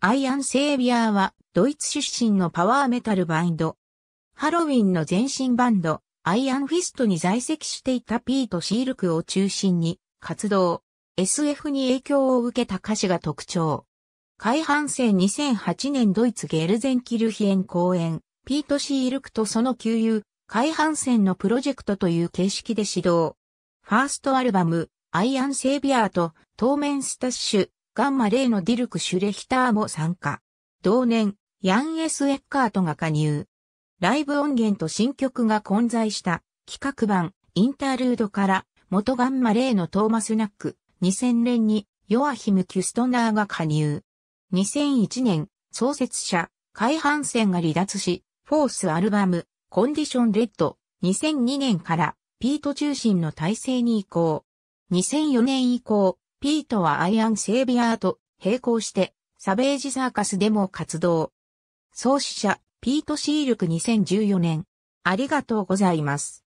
アイアン・セイビアーは、ドイツ出身のパワーメタルバンド。ハロウィンの前身バンド、アイアン・フィストに在籍していたピート・シールクを中心に、活動。SF に影響を受けた歌詞が特徴。開半戦2008年ドイツゲルゼンキルヒエン公演、ピート・シールクとその旧友、開半戦のプロジェクトという形式で指導。ファーストアルバム、アイアン・セイビアーと、当面スタッシュ、ガンマレーのディルク・シュレヒターも参加。同年、ヤン・エス・エッカートが加入。ライブ音源と新曲が混在した企画版インタールードから元ガンマレーのトーマス・ナック2000年にヨアヒム・キュストナーが加入。2001年創設者カイハンセンが離脱しフォースアルバムコンディション・レッド2002年からピート中心の体制に移行。2004年以降ピートはアイアン・セービアーと並行して、サベージサーカスでも活動。創始者、ピート・シールク2014年。ありがとうございます。